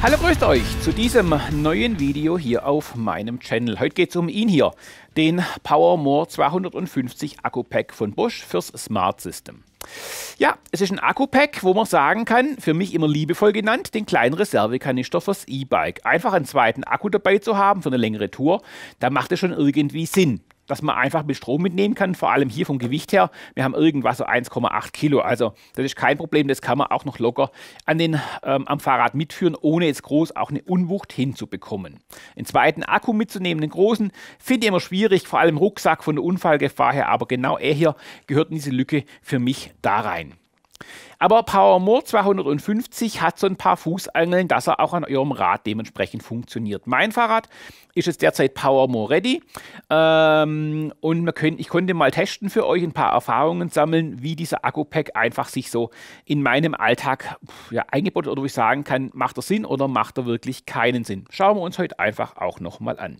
Hallo, grüßt euch zu diesem neuen Video hier auf meinem Channel. Heute geht es um ihn hier, den PowerMore 250 Akku-Pack von Bosch fürs Smart System. Ja, es ist ein Akku-Pack, wo man sagen kann, für mich immer liebevoll genannt, den kleinen Reservekanister fürs E-Bike. Einfach einen zweiten Akku dabei zu haben für eine längere Tour, da macht es schon irgendwie Sinn dass man einfach mit Strom mitnehmen kann, vor allem hier vom Gewicht her. Wir haben irgendwas so 1,8 Kilo, also das ist kein Problem, das kann man auch noch locker an den, ähm, am Fahrrad mitführen, ohne jetzt groß auch eine Unwucht hinzubekommen. Den zweiten Akku mitzunehmen, den großen, finde ich immer schwierig, vor allem Rucksack von der Unfallgefahr her, aber genau er hier gehört in diese Lücke für mich da rein. Aber PowerMore 250 hat so ein paar Fußangeln, dass er auch an eurem Rad dementsprechend funktioniert. Mein Fahrrad ist jetzt derzeit PowerMore Ready. Ähm, und können, ich konnte mal testen für euch, ein paar Erfahrungen sammeln, wie dieser Akku-Pack einfach sich so in meinem Alltag ja, eingebaut hat oder wo ich sagen kann, macht er Sinn oder macht er wirklich keinen Sinn. Schauen wir uns heute einfach auch nochmal an.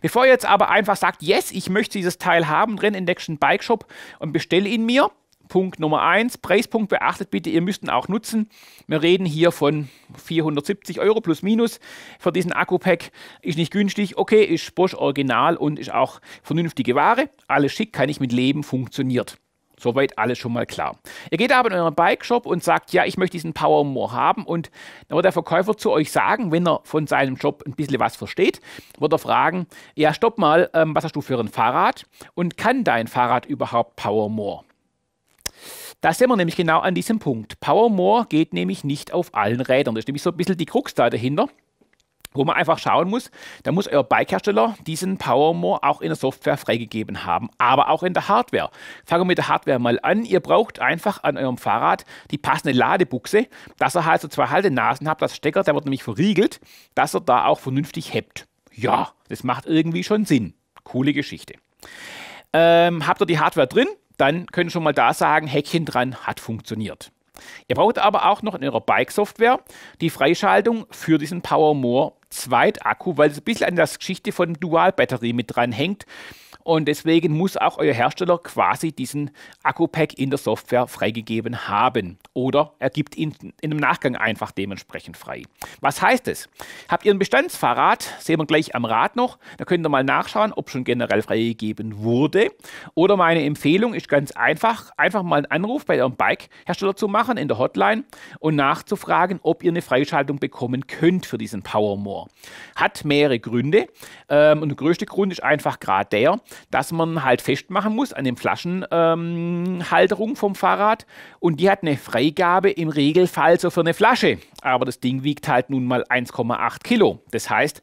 Bevor ihr jetzt aber einfach sagt, yes, ich möchte dieses Teil haben, drin in den Action Bike Shop und bestelle ihn mir, Punkt Nummer eins. Preispunkt beachtet bitte, ihr müsst ihn auch nutzen. Wir reden hier von 470 Euro plus minus für diesen Akku-Pack. Ist nicht günstig, okay, ist Bosch Original und ist auch vernünftige Ware. Alles schick, kann ich mit leben, funktioniert. Soweit alles schon mal klar. Ihr geht aber in euren Bike-Shop und sagt, ja, ich möchte diesen Power More haben und dann wird der Verkäufer zu euch sagen, wenn er von seinem Job ein bisschen was versteht, wird er fragen, ja, stopp mal, ähm, was hast du für ein Fahrrad und kann dein Fahrrad überhaupt Power More? Da sind wir nämlich genau an diesem Punkt. Powermore geht nämlich nicht auf allen Rädern. Das ist nämlich so ein bisschen die Krux da dahinter wo man einfach schauen muss, da muss euer Bikehersteller diesen PowerMore auch in der Software freigegeben haben, aber auch in der Hardware. Fangen wir mit der Hardware mal an. Ihr braucht einfach an eurem Fahrrad die passende Ladebuchse, dass ihr halt so zwei Haltenasen habt, das Stecker, der wird nämlich verriegelt, dass ihr da auch vernünftig hebt. Ja, das macht irgendwie schon Sinn. Coole Geschichte. Ähm, habt ihr die Hardware drin? dann können schon mal da sagen, Häkchen dran hat funktioniert. Ihr braucht aber auch noch in eurer Bike-Software die Freischaltung für diesen PowerMore Zweitakku, weil es ein bisschen an der Geschichte von Dual-Batterie mit dran hängt. Und deswegen muss auch euer Hersteller quasi diesen Akku-Pack in der Software freigegeben haben. Oder er gibt ihn in dem Nachgang einfach dementsprechend frei. Was heißt es? Habt ihr ein Bestandsfahrrad? Sehen wir gleich am Rad noch. Da könnt ihr mal nachschauen, ob schon generell freigegeben wurde. Oder meine Empfehlung ist ganz einfach: einfach mal einen Anruf bei eurem Bike-Hersteller zu machen in der Hotline und nachzufragen, ob ihr eine Freischaltung bekommen könnt für diesen Powermore. Hat mehrere Gründe. Ähm, und der größte Grund ist einfach gerade der, dass man halt festmachen muss an den Flaschenhalterungen ähm, vom Fahrrad. Und die hat eine Freigabe im Regelfall so für eine Flasche. Aber das Ding wiegt halt nun mal 1,8 Kilo. Das heißt,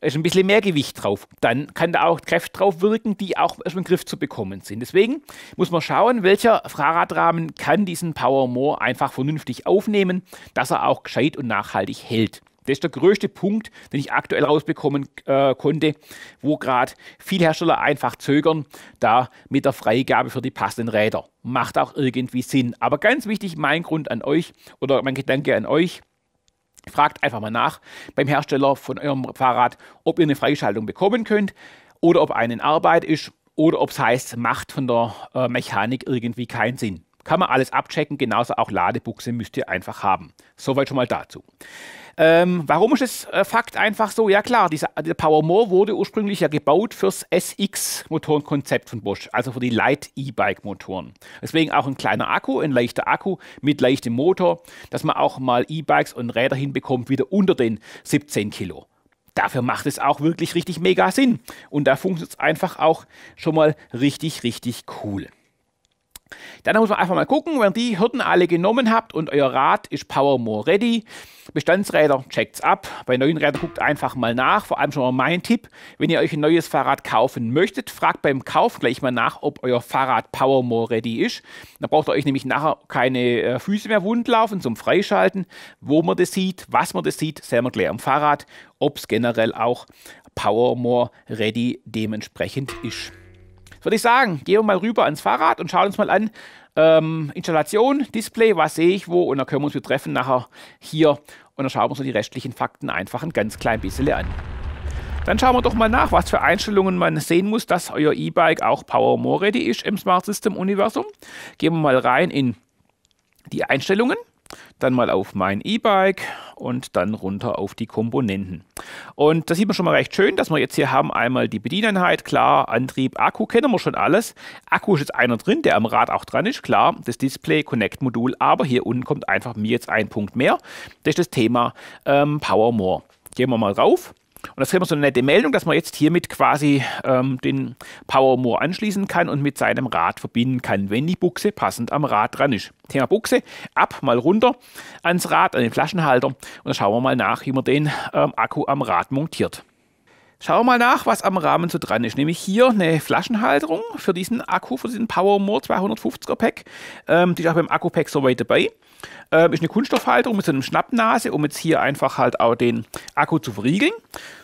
ist ein bisschen mehr Gewicht drauf. Dann kann da auch Kräfte drauf wirken, die auch erstmal im Griff zu bekommen sind. Deswegen muss man schauen, welcher Fahrradrahmen kann diesen Power More einfach vernünftig aufnehmen, dass er auch gescheit und nachhaltig hält. Das ist der größte Punkt, den ich aktuell rausbekommen äh, konnte, wo gerade viele Hersteller einfach zögern, da mit der Freigabe für die passenden Räder. Macht auch irgendwie Sinn. Aber ganz wichtig, mein Grund an euch oder mein Gedanke an euch, fragt einfach mal nach beim Hersteller von eurem Fahrrad, ob ihr eine Freischaltung bekommen könnt oder ob eine in Arbeit ist oder ob es heißt, macht von der äh, Mechanik irgendwie keinen Sinn. Kann man alles abchecken, genauso auch Ladebuchse müsst ihr einfach haben. Soweit schon mal dazu. Ähm, warum ist es äh, Fakt einfach so? Ja klar, dieser, der Powermore wurde ursprünglich ja gebaut fürs SX-Motorenkonzept von Bosch, also für die Light E-Bike-Motoren. Deswegen auch ein kleiner Akku, ein leichter Akku mit leichtem Motor, dass man auch mal E-Bikes und Räder hinbekommt, wieder unter den 17 Kilo. Dafür macht es auch wirklich richtig mega Sinn. Und da funktioniert es einfach auch schon mal richtig, richtig cool. Dann muss man einfach mal gucken, wenn ihr die Hürden alle genommen habt und euer Rad ist Power More ready. Bestandsräder checkt's ab. Bei neuen Rädern guckt einfach mal nach. Vor allem schon mal mein Tipp. Wenn ihr euch ein neues Fahrrad kaufen möchtet, fragt beim Kauf gleich mal nach, ob euer Fahrrad Power More ready ist. Dann braucht ihr euch nämlich nachher keine äh, Füße mehr wundlaufen zum Freischalten. Wo man das sieht, was man das sieht, sehen wir gleich am Fahrrad. Ob es generell auch Power More ready dementsprechend ist würde ich sagen, gehen wir mal rüber ans Fahrrad und schauen uns mal an. Ähm, Installation, Display, was sehe ich wo und dann können wir uns wieder treffen nachher hier und dann schauen wir uns die restlichen Fakten einfach ein ganz klein bisschen an. Dann schauen wir doch mal nach, was für Einstellungen man sehen muss, dass euer E-Bike auch Power More Ready ist im Smart System Universum. Gehen wir mal rein in die Einstellungen dann mal auf mein E-Bike und dann runter auf die Komponenten. Und das sieht man schon mal recht schön, dass wir jetzt hier haben einmal die Bedieneinheit, klar, Antrieb, Akku kennen wir schon alles. Akku ist jetzt einer drin, der am Rad auch dran ist, klar, das Display, Connect-Modul, aber hier unten kommt einfach mir jetzt ein Punkt mehr. Das ist das Thema ähm, Power More. Gehen wir mal rauf. Und das kriegen wir so eine nette Meldung, dass man jetzt hiermit quasi ähm, den Power Moor anschließen kann und mit seinem Rad verbinden kann, wenn die Buchse passend am Rad dran ist. Thema Buchse, ab, mal runter ans Rad, an den Flaschenhalter und dann schauen wir mal nach, wie man den ähm, Akku am Rad montiert. Schauen wir mal nach, was am Rahmen so dran ist. Nämlich hier eine Flaschenhalterung für diesen Akku, für diesen PowerMore 250er Pack. Ähm, die ist auch beim Akku-Pack soweit dabei. Ähm, ist eine Kunststoffhalterung mit so einem Schnappnase, um jetzt hier einfach halt auch den Akku zu verriegeln.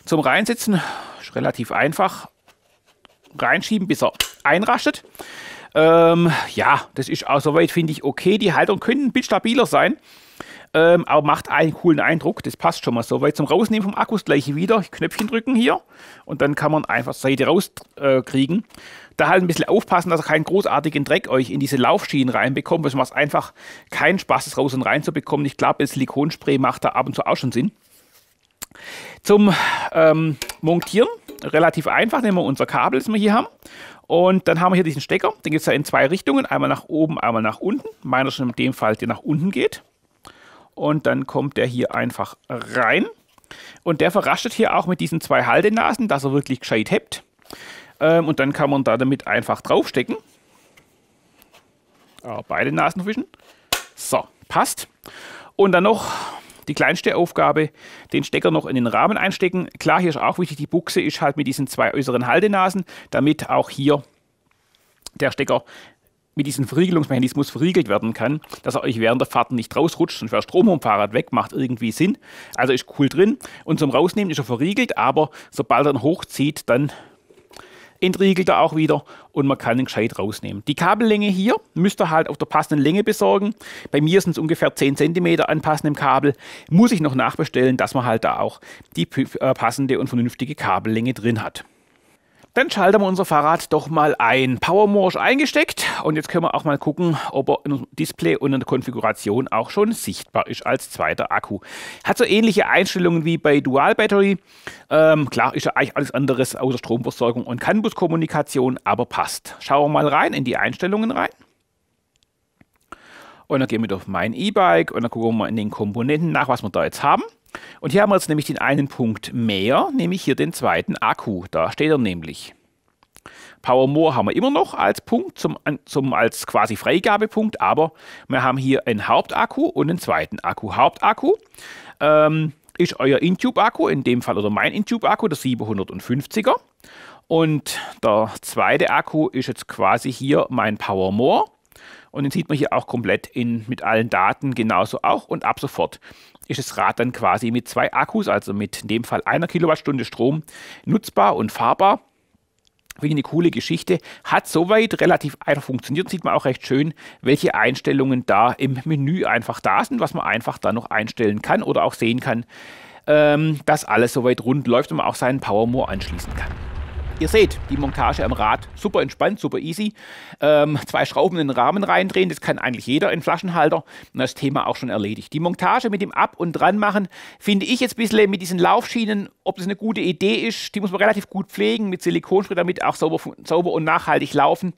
Zum Reinsetzen ist relativ einfach. Reinschieben, bis er einrastet. Ähm, ja, das ist auch soweit, finde ich, okay. Die Halterung könnte ein bisschen stabiler sein. Ähm, aber macht einen coolen Eindruck. Das passt schon mal so. Weil zum Rausnehmen vom Akku das gleiche wieder. Knöpfchen drücken hier und dann kann man einfach Seite rauskriegen. Äh, da halt ein bisschen aufpassen, dass ihr keinen großartigen Dreck euch in diese Laufschienen reinbekommt. Das macht einfach keinen Spaß, das raus und rein zu bekommen. Ich glaube, Silikonspray macht da ab und zu auch schon Sinn. Zum ähm, Montieren relativ einfach. Nehmen wir unser Kabel, das wir hier haben. Und dann haben wir hier diesen Stecker. Den gibt es ja in zwei Richtungen. Einmal nach oben, einmal nach unten. Meiner schon in dem Fall, der nach unten geht. Und dann kommt der hier einfach rein. Und der verrastet hier auch mit diesen zwei Haldenasen, dass er wirklich gescheit hebt. Ähm, und dann kann man da damit einfach draufstecken. Ja, ah, beide Nasen fischen. So, passt. Und dann noch die kleinste Aufgabe, den Stecker noch in den Rahmen einstecken. Klar, hier ist auch wichtig, die Buchse ist halt mit diesen zwei äußeren Haldenasen, damit auch hier der Stecker mit diesem Verriegelungsmechanismus verriegelt werden kann, dass er euch während der Fahrt nicht rausrutscht und wäre Strom vom Fahrrad weg, macht irgendwie Sinn. Also ist cool drin. Und zum Rausnehmen ist er verriegelt, aber sobald er ihn hochzieht, dann entriegelt er auch wieder und man kann ihn gescheit rausnehmen. Die Kabellänge hier müsst ihr halt auf der passenden Länge besorgen. Bei mir sind es ungefähr 10 cm an passendem Kabel. Muss ich noch nachbestellen, dass man halt da auch die äh, passende und vernünftige Kabellänge drin hat. Dann schalten wir unser Fahrrad doch mal ein. Powermorsch eingesteckt und jetzt können wir auch mal gucken, ob er im Display und in der Konfiguration auch schon sichtbar ist als zweiter Akku. Hat so ähnliche Einstellungen wie bei Dual Battery. Ähm, klar ist ja eigentlich alles anderes außer Stromversorgung und Campuskommunikation, aber passt. Schauen wir mal rein in die Einstellungen rein. Und dann gehen wir auf mein E-Bike und dann gucken wir mal in den Komponenten nach, was wir da jetzt haben. Und hier haben wir jetzt nämlich den einen Punkt mehr, nämlich hier den zweiten Akku. Da steht er nämlich. Power More haben wir immer noch als Punkt, zum, zum, als quasi Freigabepunkt, aber wir haben hier einen Hauptakku und einen zweiten Akku. Hauptakku ähm, ist euer Intube-Akku, in dem Fall oder mein Intube-Akku, der 750er. Und der zweite Akku ist jetzt quasi hier mein Power More. Und den sieht man hier auch komplett in, mit allen Daten genauso auch und ab sofort ist das Rad dann quasi mit zwei Akkus, also mit in dem Fall einer Kilowattstunde Strom, nutzbar und fahrbar. Wie eine coole Geschichte. Hat soweit relativ einfach funktioniert. Sieht man auch recht schön, welche Einstellungen da im Menü einfach da sind, was man einfach da noch einstellen kann oder auch sehen kann, ähm, dass alles soweit rund läuft und man auch seinen Power More anschließen kann. Ihr seht, die Montage am Rad, super entspannt, super easy. Ähm, zwei Schrauben in den Rahmen reindrehen, das kann eigentlich jeder in Flaschenhalter. Und das Thema auch schon erledigt. Die Montage mit dem Ab- und Dranmachen finde ich jetzt ein bisschen mit diesen Laufschienen, ob das eine gute Idee ist, die muss man relativ gut pflegen, mit Silikonspray, damit auch sauber, sauber und nachhaltig laufen.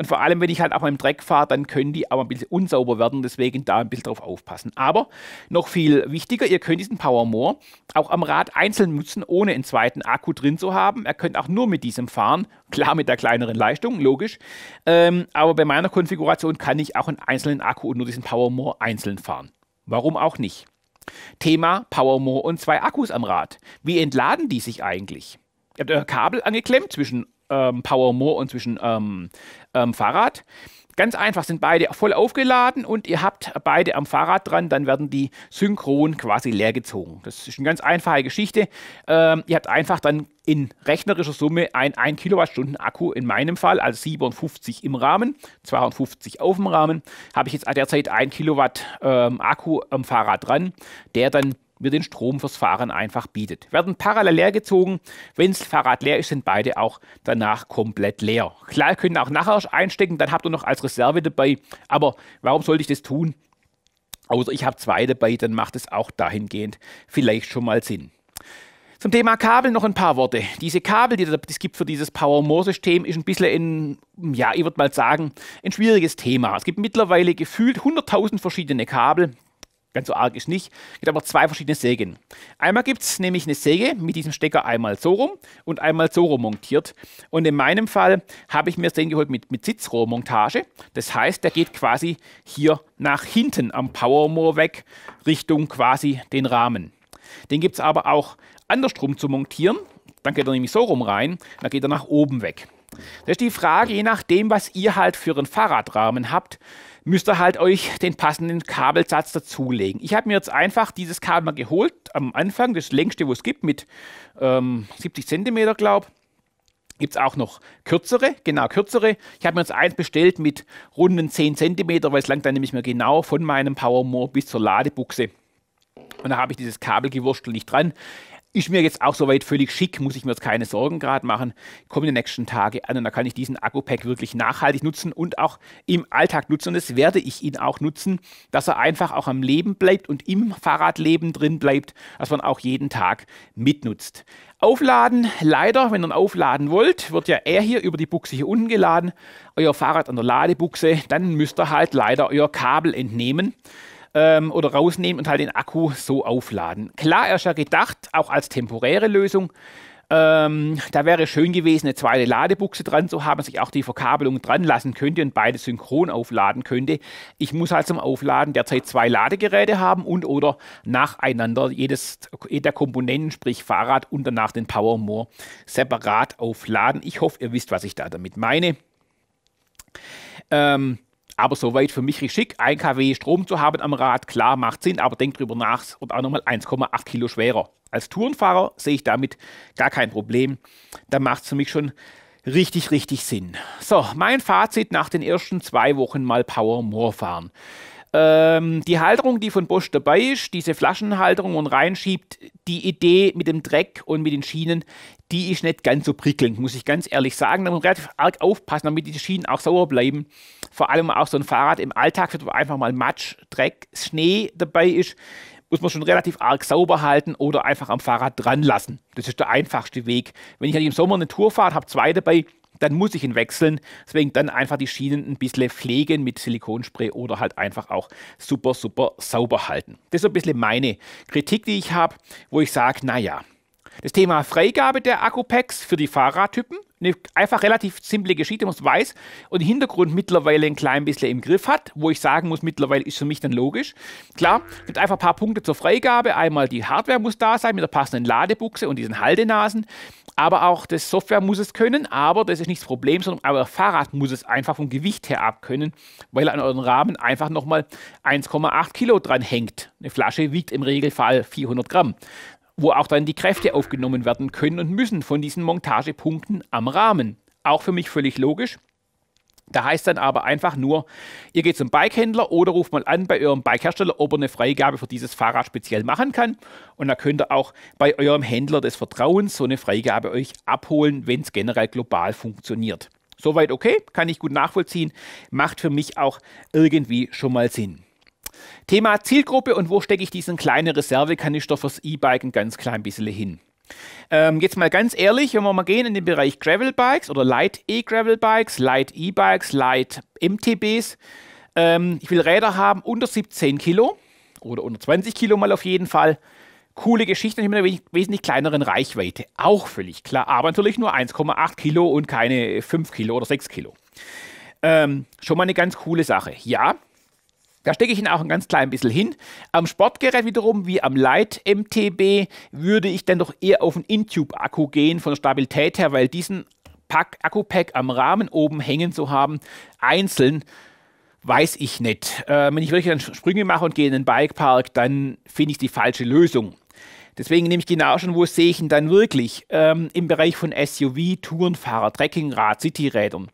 Und vor allem, wenn ich halt auch im Dreck fahre, dann können die aber ein bisschen unsauber werden. Deswegen da ein bisschen drauf aufpassen. Aber noch viel wichtiger, ihr könnt diesen Power More auch am Rad einzeln nutzen, ohne einen zweiten Akku drin zu haben. Ihr könnt auch nur mit diesem fahren. Klar mit der kleineren Leistung, logisch. Ähm, aber bei meiner Konfiguration kann ich auch einen einzelnen Akku und nur diesen Power More einzeln fahren. Warum auch nicht? Thema Powermore und zwei Akkus am Rad. Wie entladen die sich eigentlich? Ihr habt euer äh, Kabel angeklemmt zwischen ähm, Powermore und zwischen ähm, ähm, Fahrrad. Ganz einfach sind beide voll aufgeladen und ihr habt beide am Fahrrad dran, dann werden die synchron quasi leergezogen. Das ist eine ganz einfache Geschichte. Ähm, ihr habt einfach dann in rechnerischer Summe ein 1 Kilowattstunden Akku, in meinem Fall, also 57 im Rahmen, 52 auf dem Rahmen, habe ich jetzt derzeit 1 Kilowatt ähm, Akku am Fahrrad dran, der dann mir den Strom fürs Fahren einfach bietet. Werden parallel leer gezogen. Wenn das Fahrrad leer ist, sind beide auch danach komplett leer. Klar, können auch nachher einstecken, dann habt ihr noch als Reserve dabei. Aber warum sollte ich das tun? Außer ich habe zwei dabei, dann macht es auch dahingehend vielleicht schon mal Sinn. Zum Thema Kabel noch ein paar Worte. Diese Kabel, die es gibt für dieses Power-More-System, ist ein bisschen ein, ja, ich würde mal sagen, ein schwieriges Thema. Es gibt mittlerweile gefühlt 100.000 verschiedene Kabel. Ganz so arg ist nicht. Es gibt aber zwei verschiedene Sägen. Einmal gibt es nämlich eine Säge mit diesem Stecker einmal so rum und einmal so rum montiert. Und in meinem Fall habe ich mir den geholt mit, mit Sitzrohrmontage. Das heißt, der geht quasi hier nach hinten am Powermoor weg, Richtung quasi den Rahmen. Den gibt es aber auch andersrum zu montieren. Dann geht er nämlich so rum rein, dann geht er nach oben weg. Das ist die Frage, je nachdem, was ihr halt für einen Fahrradrahmen habt, müsst ihr halt euch den passenden Kabelsatz dazulegen. Ich habe mir jetzt einfach dieses Kabel mal geholt, am Anfang, das längste, wo es gibt, mit ähm, 70 cm, glaube ich. Gibt es auch noch kürzere, genau kürzere. Ich habe mir jetzt eins bestellt mit runden 10 cm, weil es langt dann nämlich mehr genau von meinem Powermore bis zur Ladebuchse. Und da habe ich dieses Kabel nicht dran. Ist mir jetzt auch soweit völlig schick, muss ich mir jetzt keine Sorgen gerade machen. Kommen die nächsten Tage an und da kann ich diesen Akku-Pack wirklich nachhaltig nutzen und auch im Alltag nutzen. Und das werde ich ihn auch nutzen, dass er einfach auch am Leben bleibt und im Fahrradleben drin bleibt, dass man auch jeden Tag mitnutzt. Aufladen, leider, wenn ihr ihn aufladen wollt, wird ja er hier über die Buchse hier unten geladen, euer Fahrrad an der Ladebuchse, dann müsst ihr halt leider euer Kabel entnehmen ähm, oder rausnehmen und halt den Akku so aufladen. Klar, er ist ja gedacht, auch als temporäre Lösung. Ähm, da wäre schön gewesen, eine zweite Ladebuchse dran zu haben, dass ich auch die Verkabelung dran lassen könnte und beide synchron aufladen könnte. Ich muss halt zum Aufladen derzeit zwei Ladegeräte haben und oder nacheinander jedes, jeder Komponenten, sprich Fahrrad und danach den Power Powermore separat aufladen. Ich hoffe, ihr wisst, was ich da damit meine. Ähm, aber soweit für mich richtig. 1 kW Strom zu haben am Rad, klar, macht Sinn, aber denkt drüber nach, es wird auch nochmal 1,8 Kilo schwerer. Als Tourenfahrer sehe ich damit gar kein Problem. Da macht es für mich schon richtig, richtig Sinn. So, mein Fazit nach den ersten zwei Wochen mal Power More fahren. Ähm, die Halterung, die von Bosch dabei ist, diese Flaschenhalterung und reinschiebt, die Idee mit dem Dreck und mit den Schienen, die ist nicht ganz so prickelnd, muss ich ganz ehrlich sagen. Da muss man relativ arg aufpassen, damit die Schienen auch sauber bleiben. Vor allem auch so ein Fahrrad im Alltag, wo einfach mal Matsch, Dreck, Schnee dabei ist, muss man schon relativ arg sauber halten oder einfach am Fahrrad dran lassen. Das ist der einfachste Weg. Wenn ich halt im Sommer eine Tour fahre, habe zwei dabei, dann muss ich ihn wechseln. Deswegen dann einfach die Schienen ein bisschen pflegen mit Silikonspray oder halt einfach auch super, super sauber halten. Das ist so ein bisschen meine Kritik, die ich habe, wo ich sage, naja, das Thema Freigabe der Akku-Packs für die Fahrradtypen. Eine einfach relativ simple Geschichte, man weiß und Hintergrund mittlerweile ein klein bisschen im Griff hat, wo ich sagen muss, mittlerweile ist für mich dann logisch. Klar, es gibt einfach ein paar Punkte zur Freigabe. Einmal die Hardware muss da sein mit der passenden Ladebuchse und diesen Haldenasen aber auch das Software muss es können, aber das ist nicht das Problem, sondern euer Fahrrad muss es einfach vom Gewicht her abkönnen, weil an euren Rahmen einfach nochmal 1,8 Kilo dran hängt. Eine Flasche wiegt im Regelfall 400 Gramm, wo auch dann die Kräfte aufgenommen werden können und müssen von diesen Montagepunkten am Rahmen. Auch für mich völlig logisch, da heißt dann aber einfach nur, ihr geht zum Bikehändler oder ruft mal an bei eurem Bikehersteller, ob er eine Freigabe für dieses Fahrrad speziell machen kann. Und da könnt ihr auch bei eurem Händler des Vertrauens so eine Freigabe euch abholen, wenn es generell global funktioniert. Soweit okay, kann ich gut nachvollziehen, macht für mich auch irgendwie schon mal Sinn. Thema Zielgruppe und wo stecke ich diesen kleinen Reservekanister fürs E-Bike ein ganz klein bisschen hin. Ähm, jetzt mal ganz ehrlich, wenn wir mal gehen in den Bereich Gravel Bikes oder Light E-Gravel Bikes, Light E-Bikes, Light MTBs. Ähm, ich will Räder haben unter 17 Kilo oder unter 20 Kilo mal auf jeden Fall. Coole Geschichte mit einer wesentlich kleineren Reichweite. Auch völlig klar. Aber natürlich nur 1,8 Kilo und keine 5 Kilo oder 6 Kilo. Ähm, schon mal eine ganz coole Sache. Ja, da stecke ich ihn auch ein ganz klein bisschen hin. Am Sportgerät wiederum, wie am Light MTB, würde ich dann doch eher auf einen Intube-Akku gehen von der Stabilität her, weil diesen Pack, Akku-Pack am Rahmen oben hängen zu haben, einzeln, weiß ich nicht. Äh, wenn ich wirklich dann Sprünge mache und gehe in den Bikepark, dann finde ich die falsche Lösung. Deswegen nehme ich genau schon, wo sehe ich ihn dann wirklich? Ähm, Im Bereich von SUV, Tourenfahrer, Trekkingrad, Cityrädern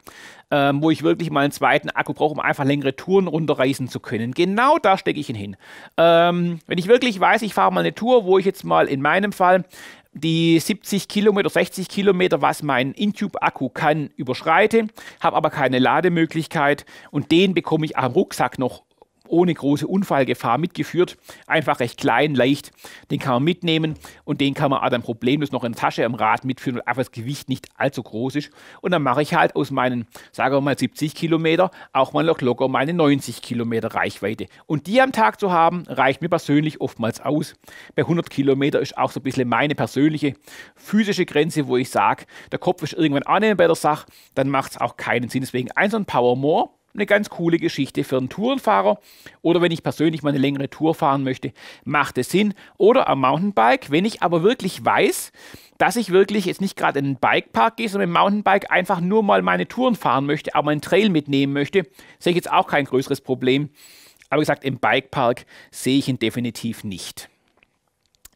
ähm, wo ich wirklich mal einen zweiten Akku brauche, um einfach längere Touren runterreisen zu können. Genau da stecke ich ihn hin. Ähm, wenn ich wirklich weiß, ich fahre mal eine Tour, wo ich jetzt mal in meinem Fall die 70 Kilometer, 60 Kilometer, was mein Intube-Akku kann, überschreite, habe aber keine Lademöglichkeit und den bekomme ich am Rucksack noch ohne große Unfallgefahr mitgeführt. Einfach recht klein, leicht. Den kann man mitnehmen und den kann man auch dann problemlos noch in der Tasche am Rad mitführen, weil einfach das Gewicht nicht allzu groß ist. Und dann mache ich halt aus meinen, sagen wir mal 70 Kilometer, auch mal noch locker meine 90 Kilometer Reichweite. Und die am Tag zu haben, reicht mir persönlich oftmals aus. Bei 100 Kilometer ist auch so ein bisschen meine persönliche physische Grenze, wo ich sage, der Kopf ist irgendwann annehmend bei der Sache, dann macht es auch keinen Sinn. Deswegen eins und Power More eine ganz coole Geschichte für einen Tourenfahrer oder wenn ich persönlich mal eine längere Tour fahren möchte, macht es Sinn. Oder am Mountainbike, wenn ich aber wirklich weiß, dass ich wirklich jetzt nicht gerade in einen Bikepark gehe, sondern im Mountainbike einfach nur mal meine Touren fahren möchte, aber einen Trail mitnehmen möchte, sehe ich jetzt auch kein größeres Problem. Aber wie gesagt, im Bikepark sehe ich ihn definitiv nicht.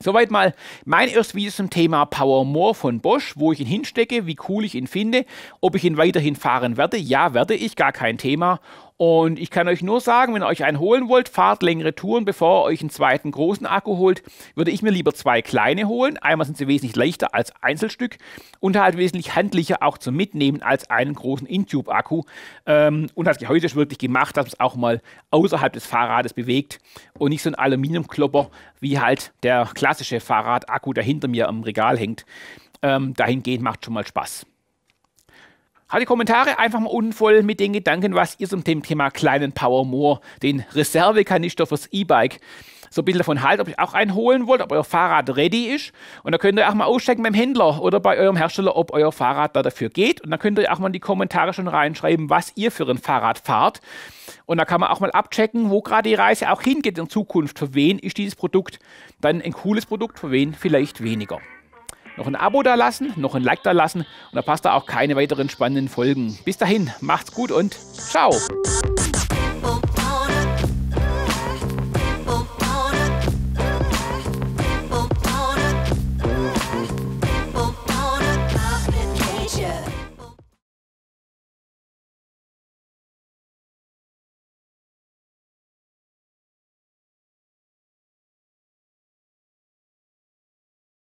Soweit mal mein erstes Video zum Thema Power More von Bosch, wo ich ihn hinstecke, wie cool ich ihn finde, ob ich ihn weiterhin fahren werde. Ja, werde ich, gar kein Thema. Und ich kann euch nur sagen, wenn ihr euch einen holen wollt, fahrt längere Touren, bevor ihr euch einen zweiten großen Akku holt, würde ich mir lieber zwei kleine holen. Einmal sind sie wesentlich leichter als Einzelstück und halt wesentlich handlicher auch zum Mitnehmen als einen großen Intube-Akku. Ähm, und das Gehäuse ist wirklich gemacht, dass man es auch mal außerhalb des Fahrrades bewegt und nicht so ein Aluminiumklopper wie halt der klassische Fahrradakku, der hinter mir am Regal hängt. Ähm, dahingehend macht schon mal Spaß. Halt die Kommentare einfach mal unten voll mit den Gedanken, was ihr zum Thema kleinen Power More, den Reservekanister fürs E-Bike, so ein bisschen davon haltet, ob ihr auch einen holen wollt, ob euer Fahrrad ready ist. Und da könnt ihr auch mal auschecken beim Händler oder bei eurem Hersteller, ob euer Fahrrad da dafür geht. Und dann könnt ihr auch mal in die Kommentare schon reinschreiben, was ihr für ein Fahrrad fahrt. Und da kann man auch mal abchecken, wo gerade die Reise auch hingeht in Zukunft. Für wen ist dieses Produkt dann ein cooles Produkt, für wen vielleicht weniger noch ein Abo da lassen, noch ein Like da lassen und da passt da auch keine weiteren spannenden Folgen. Bis dahin, macht's gut und ciao!